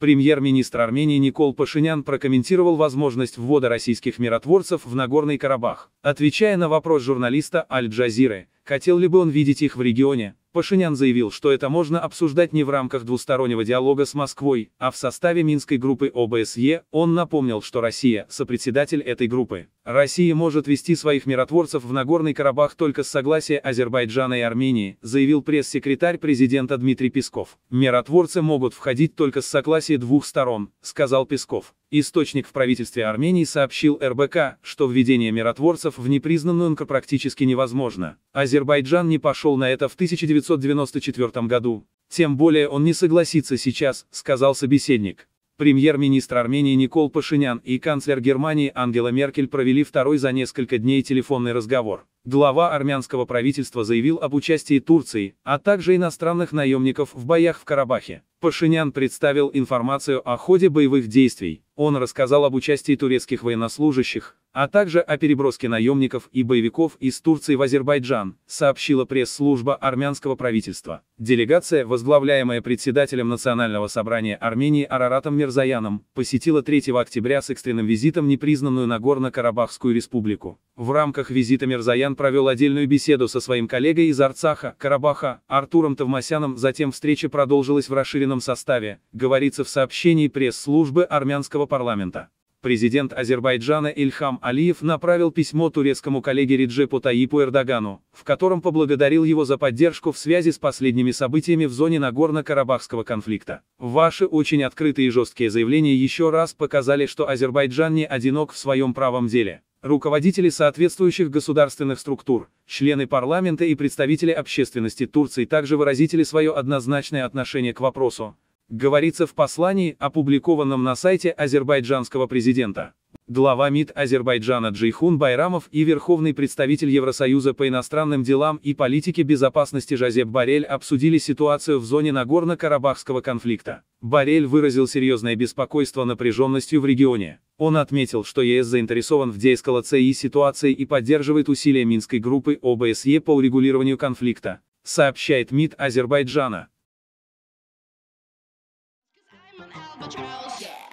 Премьер-министр Армении Никол Пашинян прокомментировал возможность ввода российских миротворцев в Нагорный Карабах. Отвечая на вопрос журналиста Аль-Джазиры, хотел ли бы он видеть их в регионе, Пашинян заявил, что это можно обсуждать не в рамках двустороннего диалога с Москвой, а в составе Минской группы ОБСЕ, он напомнил, что Россия – сопредседатель этой группы. Россия может вести своих миротворцев в Нагорный Карабах только с согласия Азербайджана и Армении, заявил пресс-секретарь президента Дмитрий Песков. Миротворцы могут входить только с согласия двух сторон, сказал Песков. Источник в правительстве Армении сообщил РБК, что введение миротворцев в непризнанную НК практически невозможно. Азербайджан не пошел на это в 1994 году. Тем более он не согласится сейчас, сказал собеседник. Премьер-министр Армении Никол Пашинян и канцлер Германии Ангела Меркель провели второй за несколько дней телефонный разговор. Глава армянского правительства заявил об участии Турции, а также иностранных наемников в боях в Карабахе. Пашинян представил информацию о ходе боевых действий. Он рассказал об участии турецких военнослужащих, а также о переброске наемников и боевиков из Турции в Азербайджан, сообщила пресс-служба армянского правительства. Делегация, возглавляемая председателем Национального собрания Армении Араратом Мирзаяном, посетила 3 октября с экстренным визитом непризнанную Нагорно-Карабахскую республику. В рамках визита Мирзаян провел отдельную беседу со своим коллегой из Арцаха, Карабаха, Артуром Тавмасяном, затем встреча продолжилась в расширенном составе, говорится в сообщении пресс-службы армянского парламента президент Азербайджана Ильхам Алиев направил письмо турецкому коллеге Реджепу Таипу Эрдогану, в котором поблагодарил его за поддержку в связи с последними событиями в зоне Нагорно-Карабахского конфликта. Ваши очень открытые и жесткие заявления еще раз показали, что Азербайджан не одинок в своем правом деле. Руководители соответствующих государственных структур, члены парламента и представители общественности Турции также выразили свое однозначное отношение к вопросу, говорится в послании, опубликованном на сайте азербайджанского президента. Глава МИД Азербайджана Джейхун Байрамов и верховный представитель Евросоюза по иностранным делам и политике безопасности Жазеб Барель обсудили ситуацию в зоне Нагорно-Карабахского конфликта. Барель выразил серьезное беспокойство напряженностью в регионе. Он отметил, что ЕС заинтересован в деэскалации ситуации и поддерживает усилия Минской группы ОБСЕ по урегулированию конфликта, сообщает МИД Азербайджана. albatross. Yeah.